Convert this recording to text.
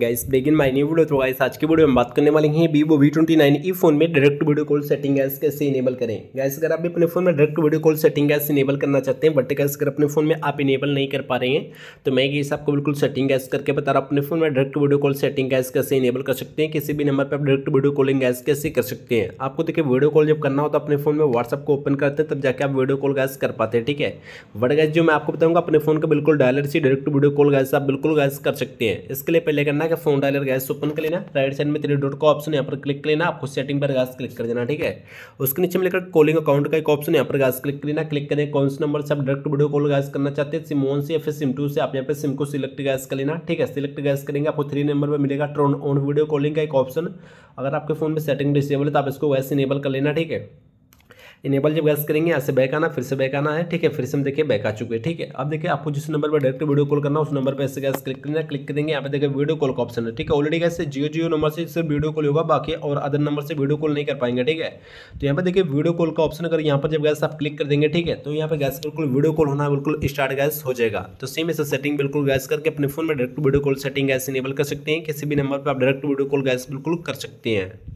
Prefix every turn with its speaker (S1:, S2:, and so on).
S1: guys begin my new video तो guys आज की वीडियो में बात करने वाले हैं Vivo V twenty nine E phone में direct video call setting guys कैसे इनेबल करें गैस अगर आप भी अपने फोन में direct video call setting guys enable करना चाहते हैं बट गैस अगर अपने फोन में आप इनेबल नहीं कर पा रहे हैं तो मैं ये आपको बिल्कुल सेटिंग गैस करके बता रहा हूँ अपने फोन में direct video call setting guys कैसे इनेबल कर सकते हैं किसी भी नंबर पर आप डायरेक्ट वीडियो कॉलिंग गैस कैसे कर सकते हैं आपको देखिए वीडियो कॉल जब करना हो तो अपने फोन में व्हाट्सअप को ओपन करते हैं तब जाके आप वीडियो कॉल गैस कर पाते हैं ठीक है बट गैस जो मैं आपको बताऊंगा अपने फोन का बिल्कुल डायलर से डायरेक्ट वीडियो कॉल गैस आप बिल्कुल गैस कर सकते हैं इसके लिए पहले करना का फोन डायलर गैस ओपन कर लेना राइट साइड में तेरे डॉट का ऑप्शन यहाँ पर क्लिक कर लेना आपको सेटिंग पर गैस क्लिक कर देना ठीक है उसके नीचे में लेकर कॉलिंग अकाउंट का एक ऑप्शन यहाँ पर गैस क्लिक कर लेना क्लिक करें कौन से नंबर से आप डायरेक्ट वीडियो कॉल गैस करना चाहते हैं सिम वन से या फिर सिम टू से आप यहाँ पर सिम को सिलेक्ट गैस कर लेना ठीक है सिलेक्ट गैस करेंगे आपको थ्री नंबर पर मिलेगा ट्रोन ऑन वीडियो कॉलिंग का एक ऑप्शन अगर आपके फोन में सेटिंग डिसेबल है तो आप इसको गैस इनेबल कर लेना ठीक है इनेबल जब गैस करेंगे यहाँ से बैक आना फिर से बैक आना है ठीक है फिर से हम देखिए बैक आ चुके हैं ठीक है अब देखिए आपको जिस नंबर पर डायरेक्ट वीडियो कॉल करना उस नंबर पर ऐसे गैस क्लिक करना क्लिक करेंगे यहाँ पे देखिए वीडियो कॉल का ऑप्शन है ठीक है already guys Jio Jio number से सिर्फ वीडियो कॉल होगा बाकी और अदर नंबर से वीडियो कॉल नहीं कर पाएंगे ठीक है तो यहाँ पर देखिए वीडियो कॉल का ऑप्शन अगर यहाँ पर जब गैस आप क्लिक कर देंगे ठीक है तो यहाँ पर गैस बिल्कुल वीडियो कॉल होना बिल्कुल स्टार्ट गैस हो जाएगा तो सेम ऐसे सेटिंग बिल्कुल गैस करके अपने फोन में direct video call setting guys enable कर सकते हैं किसी भी नंबर पर आप डायरेक्ट वीडियो कॉल गैस बिल्कुल कर सकते हैं